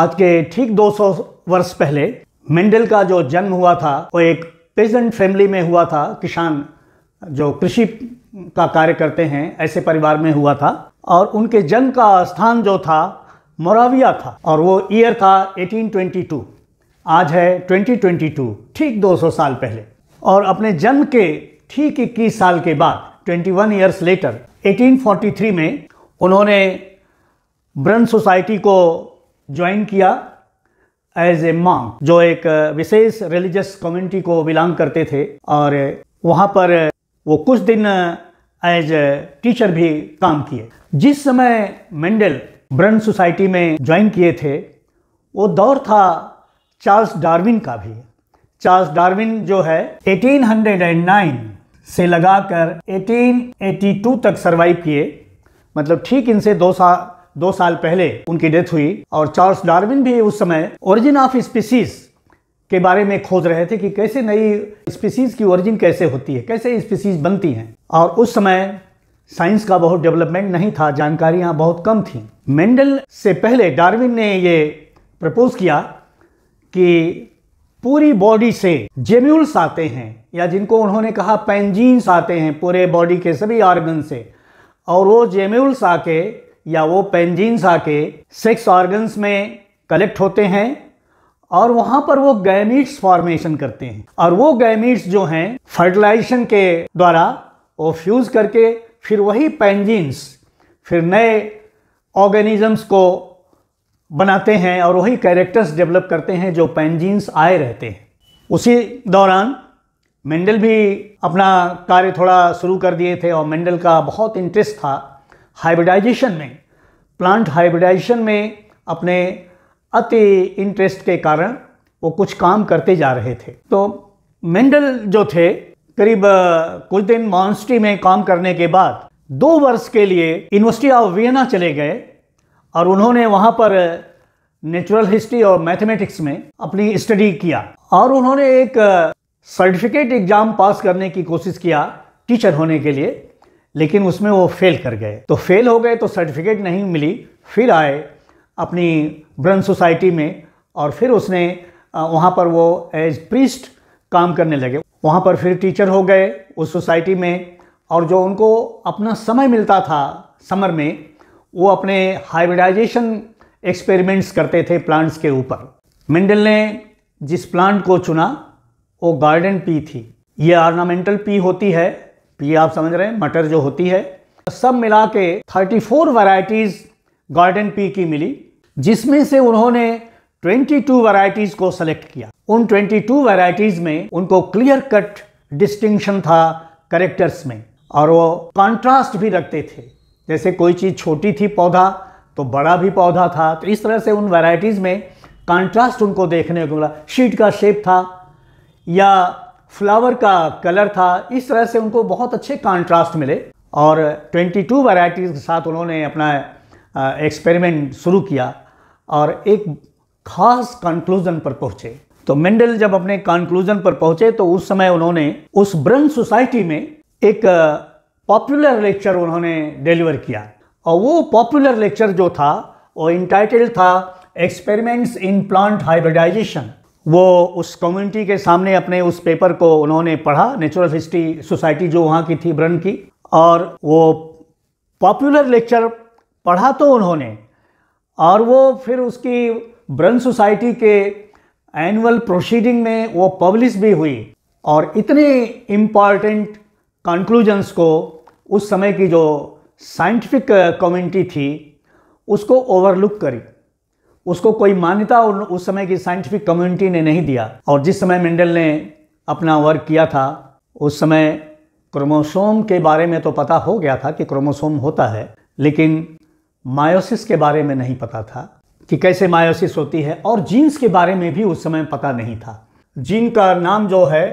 आज के ठीक 200 वर्ष पहले मेंडल का जो जन्म हुआ था वो एक पेजेंट फैमिली में हुआ था किसान जो कृषि का कार्य करते हैं ऐसे परिवार में हुआ था और उनके जन्म का स्थान जो था मोराविया था और वो ईयर था 1822 आज है 2022 ठीक 200 साल पहले और अपने जन्म के ठीक इक्कीस साल के बाद 21 ईयर्स लेटर 1843 में उन्होंने ब्रंथ सोसाइटी को ज्वाइन किया एज ए मॉन्ग जो एक विशेष रिलीजियस कम्युनिटी को बिलोंग करते थे और वहाँ पर वो कुछ दिन एज टीचर भी काम किए जिस समय मेंडल ब्रन सोसाइटी में ज्वाइन किए थे वो दौर था चार्ल्स डार्विन का भी चार्ल्स डार्विन जो है 1809 से लगाकर 1882 तक सरवाइव किए मतलब ठीक इनसे दो साल दो साल पहले उनकी डेथ हुई और चार्ल्स डार्विन भी उस समय ओरिजिन ऑफ स्पीसीज के बारे में खोज रहे थे कि कैसे नई स्पीसीज की ओरिजिन कैसे होती है कैसे स्पीसीज बनती हैं और उस समय साइंस का बहुत डेवलपमेंट नहीं था जानकारियाँ बहुत कम थी मेंडल से पहले डार्विन ने ये प्रपोज किया कि पूरी बॉडी से जेम्यूल्स आते हैं या जिनको उन्होंने कहा पेंजीन्स आते हैं पूरे बॉडी के सभी ऑर्गन से और वो जेम्यूल्स आके या वो पेंजीन्स आके सेक्स ऑर्गन्स में कलेक्ट होते हैं और वहाँ पर वो गैमीट्स फॉर्मेशन करते हैं और वो गैमीट्स जो हैं फर्टिलाइजेशन के द्वारा वो फ्यूज़ करके फिर वही पेंजीन्स फिर नए ऑर्गेनिजम्स को बनाते हैं और वही कैरेक्टर्स डेवलप करते हैं जो पेंजीन्स आए रहते हैं उसी दौरान मेंडल भी अपना कार्य थोड़ा शुरू कर दिए थे और मेंडल का बहुत इंटरेस्ट था हाइब्रिडाइजेशन में प्लांट हाइब्रिडाइजेशन में अपने अति इंटरेस्ट के कारण वो कुछ काम करते जा रहे थे तो मेंडल जो थे करीब कुछ दिन मॉन्स्ट्री में काम करने के बाद दो वर्ष के लिए यूनिवर्सिटी ऑफ वियना चले गए और उन्होंने वहाँ पर नेचुरल हिस्ट्री और मैथमेटिक्स में अपनी स्टडी किया और उन्होंने एक सर्टिफिकेट एग्ज़ाम पास करने की कोशिश किया टीचर होने के लिए लेकिन उसमें वो फेल कर गए तो फेल हो गए तो सर्टिफिकेट नहीं मिली फिर आए अपनी ब्रन सोसाइटी में और फिर उसने वहाँ पर वो एज प्रिस्ट काम करने लगे वहाँ पर फिर टीचर हो गए उस सोसाइटी में और जो उनको अपना समय मिलता था समर में वो अपने हाइब्रिडाइजेशन एक्सपेरिमेंट्स करते थे प्लांट्स के ऊपर मिंडल ने जिस प्लांट को चुना वो गार्डन पी थी ये आर्नामेंटल पी होती है पी आप समझ रहे हैं मटर जो होती है सब मिला के thirty four varieties garden pea की मिली जिसमें से उन्होंने 22 वैरायटीज़ को सेलेक्ट किया उन 22 वैरायटीज़ में उनको क्लियर कट डिस्टिंक्शन था करेक्टर्स में और वो कंट्रास्ट भी रखते थे जैसे कोई चीज़ छोटी थी पौधा तो बड़ा भी पौधा था तो इस तरह से उन वैरायटीज़ में कंट्रास्ट उनको देखने को मिला शीट का शेप था या फ्लावर का कलर था इस तरह से उनको बहुत अच्छे कॉन्ट्रास्ट मिले और 22 टू के साथ उन्होंने अपना एक्सपेरिमेंट शुरू किया और एक खास कंक्लूज़न पर पहुँचे तो मेंडल जब अपने कंक्लूज़न पर पहुँचे तो उस समय उन्होंने उस ब्रन सोसाइटी में एक पॉपुलर लेक्चर उन्होंने डिलीवर किया और वो पॉपुलर लेक्चर जो था वो इंटाइटल्ड था एक्सपेरिमेंट्स इन प्लांट हाइब्रिडाइजेशन वो उस कम्युनिटी के सामने अपने उस पेपर को उन्होंने पढ़ा नेचुरल हिस्ट्री सोसाइटी जो वहाँ की थी ब्रन की और वो पॉपुलर लेक्चर पढ़ा तो उन्होंने और वो फिर उसकी ब्रन सोसाइटी के एनुअल प्रोसीडिंग में वो पब्लिश भी हुई और इतने इम्पॉर्टेंट कंक्लूजन्स को उस समय की जो साइंटिफिक कम्युनिटी थी उसको ओवरलुक करी उसको कोई मान्यता उस समय की साइंटिफिक कम्युनिटी ने नहीं दिया और जिस समय मेंडल ने अपना वर्क किया था उस समय क्रोमोसोम के बारे में तो पता हो गया था कि क्रोमोसोम होता है लेकिन मायोसिस के बारे में नहीं पता था कि कैसे मायोसिस होती है और जीन्स के बारे में भी उस समय पता नहीं था जीन का नाम जो है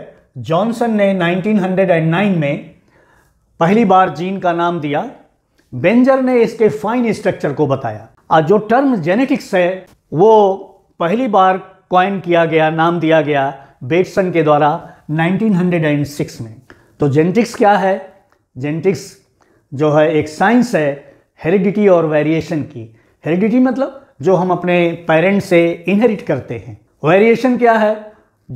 जॉनसन ने 1909 में पहली बार जीन का नाम दिया बेंजर ने इसके फाइन स्ट्रक्चर को बताया और जो टर्म जेनेटिक्स है वो पहली बार क्वाइन किया गया नाम दिया गया बेटसन के द्वारा 1906 में तो जेनेटिक्स क्या है जेनेटिक्स जो है एक साइंस है हेरिडिटी और वेरिएशन की हेरिडिटी मतलब जो हम अपने पेरेंट्स से इनहेरिट करते हैं वेरिएशन क्या है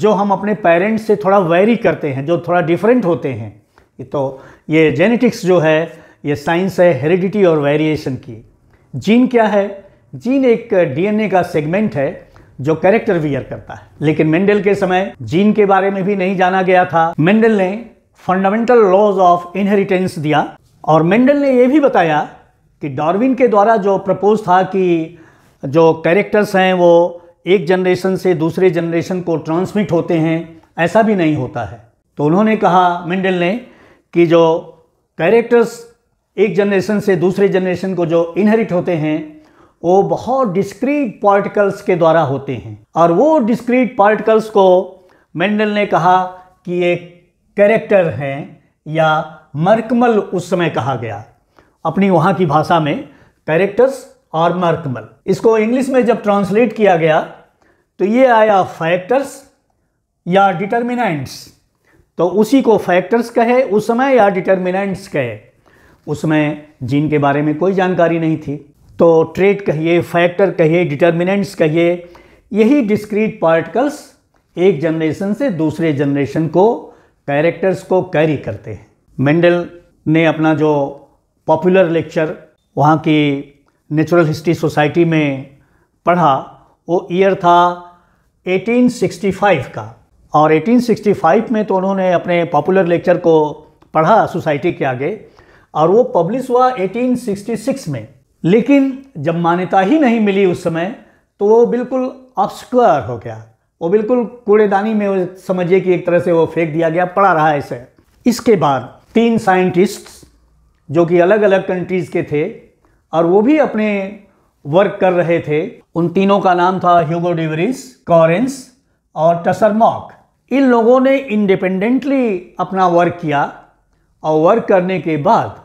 जो हम अपने पेरेंट्स से थोड़ा वेरी करते हैं जो थोड़ा डिफरेंट होते हैं तो ये जेनेटिक्स जो है ये साइंस है हेरिडिटी और वेरिएशन की जीन क्या है जीन एक डीएनए का सेगमेंट है जो कैरेक्टर वियर करता है लेकिन मेंडल के समय जीन के बारे में भी नहीं जाना गया था मेंडल ने फंडामेंटल लॉज ऑफ इनहेरिटेंस दिया और मेंडल ने यह भी बताया कि डार्विन के द्वारा जो प्रपोज था कि जो कैरेक्टर्स हैं वो एक जनरेशन से दूसरे जनरेशन को ट्रांसमिट होते हैं ऐसा भी नहीं होता है तो उन्होंने कहा मेंडल ने कि जो कैरेक्टर्स एक जनरेशन से दूसरे जनरेशन को जो इनहेरिट होते हैं वो बहुत डिस्क्रीट पार्टिकल्स के द्वारा होते हैं और वो डिस्क्रीट पार्टिकल्स को मेंडल ने कहा कि एक कैरेक्टर हैं या मर्कमल उस समय कहा गया अपनी वहाँ की भाषा में कैरेक्टर्स और मर्कमल इसको इंग्लिश में जब ट्रांसलेट किया गया तो ये आया फैक्टर्स या डिटर्मिनेंट्स तो उसी को फैक्टर्स कहे उस समय या डिटर्मिनेंट्स कहे उसमें जीन के बारे में कोई जानकारी नहीं थी तो ट्रेट कहिए फैक्टर कहिए डिटर्मिनेंट्स कहिए यही डिस्क्रीट पार्टिकल्स एक जनरेशन से दूसरे जनरेशन को कैरेक्टर्स को कैरी करते हैं मेंडल ने अपना जो पॉपुलर लेक्चर वहाँ की नेचुरल हिस्ट्री सोसाइटी में पढ़ा वो ईयर था 1865 का और 1865 में तो उन्होंने अपने पॉपुलर लेक्चर को पढ़ा सोसाइटी के आगे और वो पब्लिश हुआ 1866 में लेकिन जब मान्यता ही नहीं मिली उस समय तो वो बिल्कुल ऑब्सक्वर हो गया वो बिल्कुल कूड़ेदानी में समझिए कि एक तरह से वो फेंक दिया गया पड़ा रहा ऐसे इसके बाद तीन साइंटिस्ट जो कि अलग अलग कंट्रीज़ के थे और वो भी अपने वर्क कर रहे थे उन तीनों का नाम था ह्यूगो डिवरिस कॉरेंस और टसरमॉक इन लोगों ने इंडिपेंडेंटली अपना वर्क किया और वर्क करने के बाद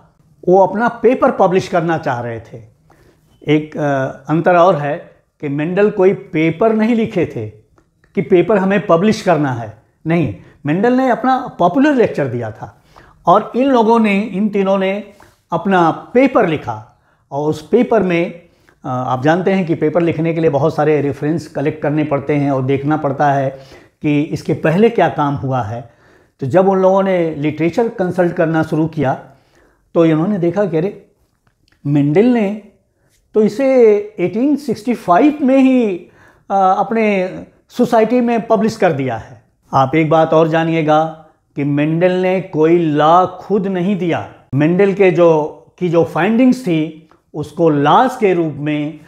वो अपना पेपर पब्लिश करना चाह रहे थे एक अंतर और है कि मेंडल कोई पेपर नहीं लिखे थे कि पेपर हमें पब्लिश करना है नहीं मेंडल ने अपना पॉपुलर लेक्चर दिया था और इन लोगों ने इन तीनों ने अपना पेपर लिखा और उस पेपर में आप जानते हैं कि पेपर लिखने के लिए बहुत सारे रेफरेंस कलेक्ट करने पड़ते हैं और देखना पड़ता है कि इसके पहले क्या काम हुआ है तो जब उन लोगों ने लिटरेचर कंसल्ट करना शुरू किया तो इन्होंने देखा कि अरे मेंडल ने तो इसे 1865 में ही आ, अपने सोसाइटी में पब्लिश कर दिया है आप एक बात और जानिएगा कि मेंडल ने कोई ला खुद नहीं दिया मेंडल के जो की जो फाइंडिंग्स थी उसको लाज के रूप में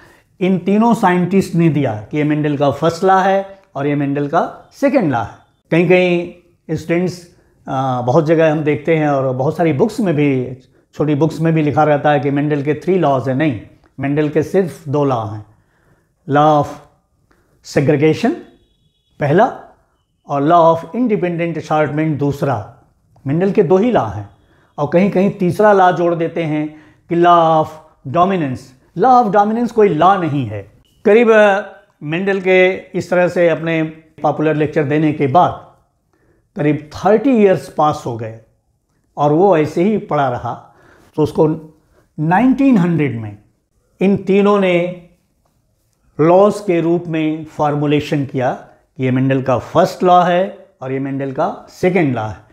इन तीनों साइंटिस्ट ने दिया कि ये मेंडल का फर्स्ट ला है और ये मेंडल का सेकेंड ला है कहीं कहीं स्टूडेंट्स बहुत जगह हम देखते हैं और बहुत सारी बुक्स में भी छोटी बुक्स में भी लिखा रहता है कि मेंडल के थ्री लॉज हैं नहीं मेंडल के सिर्फ दो लॉ हैं लॉ ऑफ सेग्रीगेशन पहला और लॉ ऑफ इंडिपेंडेंट अशार्टमेंट दूसरा मेंडल के दो ही लॉ हैं और कहीं कहीं तीसरा लॉ जोड़ देते हैं कि law of dominance law of dominance कोई लॉ नहीं है करीब मेंडल के इस तरह से अपने पॉपुलर लेक्चर देने के बाद करीब थर्टी ईयर्स पास हो गए और वो ऐसे ही पड़ा रहा तो उसको 1900 में इन तीनों ने लॉज के रूप में फार्मूलेशन किया कि ये मेंडल का फर्स्ट लॉ है और ये मेंडल का सेकेंड लॉ है